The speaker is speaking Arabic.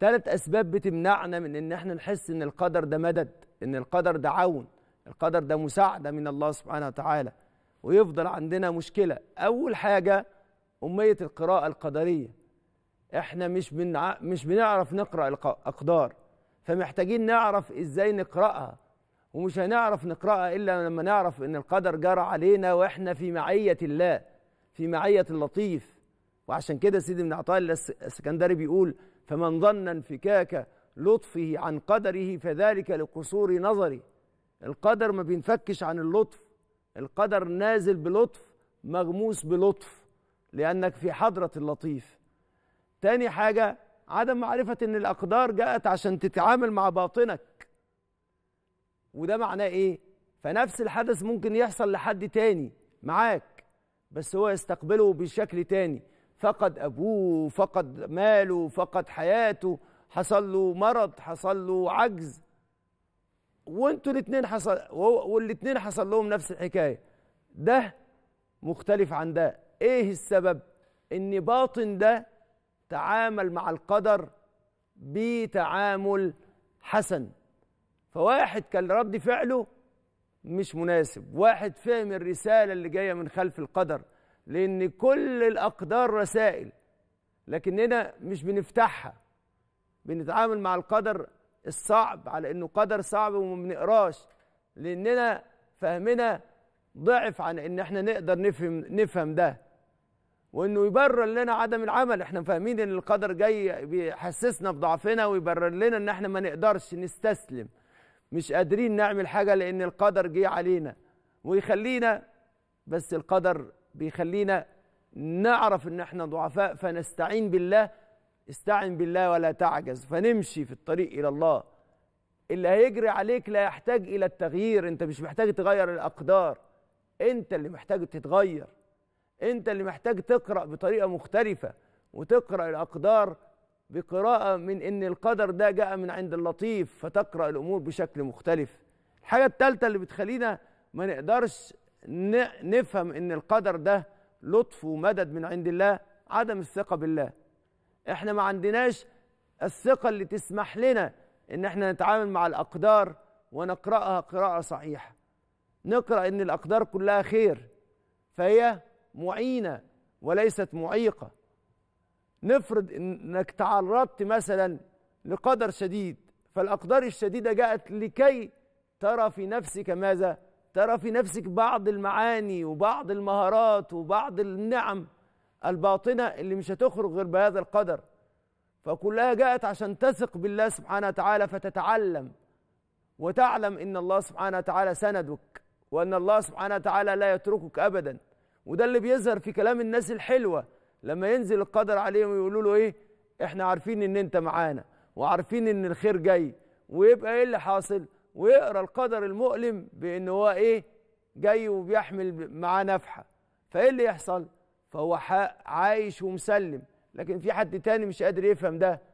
ثلاث اسباب بتمنعنا من ان احنا نحس ان القدر ده مدد ان القدر ده عون القدر ده مساعده من الله سبحانه وتعالى ويفضل عندنا مشكله اول حاجه اميه القراءه القدريه احنا مش بنع... مش بنعرف نقرا الاقدار فمحتاجين نعرف ازاي نقراها ومش هنعرف نقراها الا لما نعرف ان القدر جرى علينا واحنا في معيه الله في معيه اللطيف وعشان كده سيدي ابن عطاء الاسكندري بيقول فمن ظن انفكاك لطفه عن قدره فذلك لقصور نظري القدر ما بينفكش عن اللطف القدر نازل بلطف مغموس بلطف لأنك في حضرة اللطيف تاني حاجة عدم معرفة أن الأقدار جاءت عشان تتعامل مع باطنك وده معناه إيه؟ فنفس الحدث ممكن يحصل لحد تاني معاك بس هو يستقبله بشكل تاني فقد أبوه فقد ماله فقد حياته حصل له مرض حصل له عجز وانتوا الاثنين حصل والاثنين حصل لهم نفس الحكايه ده مختلف عن ده ايه السبب ان باطن ده تعامل مع القدر بتعامل حسن فواحد كان رد فعله مش مناسب واحد فهم الرساله اللي جايه من خلف القدر لأن كل الأقدار رسائل لكننا مش بنفتحها بنتعامل مع القدر الصعب على إنه قدر صعب وما بنقراش لأننا فهمنا ضعف عن إن إحنا نقدر نفهم نفهم ده وانه يبرر لنا عدم العمل احنا فاهمين ان القدر جاي بيحسسنا بضعفنا ويبرر لنا ان احنا ما نقدرش نستسلم مش قادرين نعمل حاجه لان القدر جه علينا ويخلينا بس القدر بيخلينا نعرف ان احنا ضعفاء فنستعين بالله استعن بالله ولا تعجز فنمشي في الطريق الى الله اللي هيجري عليك لا يحتاج الى التغيير انت مش محتاج تغير الاقدار انت اللي محتاج تتغير انت اللي محتاج تقرا بطريقه مختلفه وتقرا الاقدار بقراءه من ان القدر ده جاء من عند اللطيف فتقرا الامور بشكل مختلف الحاجه الثالثه اللي بتخلينا ما نقدرش نفهم ان القدر ده لطف ومدد من عند الله عدم الثقه بالله احنا ما عندناش الثقه اللي تسمح لنا ان احنا نتعامل مع الاقدار ونقراها قراءه صحيحه نقرا ان الاقدار كلها خير فهي معينه وليست معيقه نفرض انك تعرضت مثلا لقدر شديد فالاقدار الشديده جاءت لكي ترى في نفسك ماذا ترى في نفسك بعض المعاني وبعض المهارات وبعض النعم الباطنة اللي مش هتخرج غير بهذا القدر فكلها جاءت عشان تثق بالله سبحانه وتعالى فتتعلم وتعلم ان الله سبحانه وتعالى سندك وان الله سبحانه وتعالى لا يتركك ابدا وده اللي بيظهر في كلام الناس الحلوه لما ينزل القدر عليهم ويقولوا له ايه احنا عارفين ان انت معانا وعارفين ان الخير جاي ويبقى ايه اللي حاصل ويقرا القدر المؤلم بان هو ايه جاي وبيحمل معاه نفحه فايه اللي يحصل فهو عايش ومسلم لكن في حد تاني مش قادر يفهم ده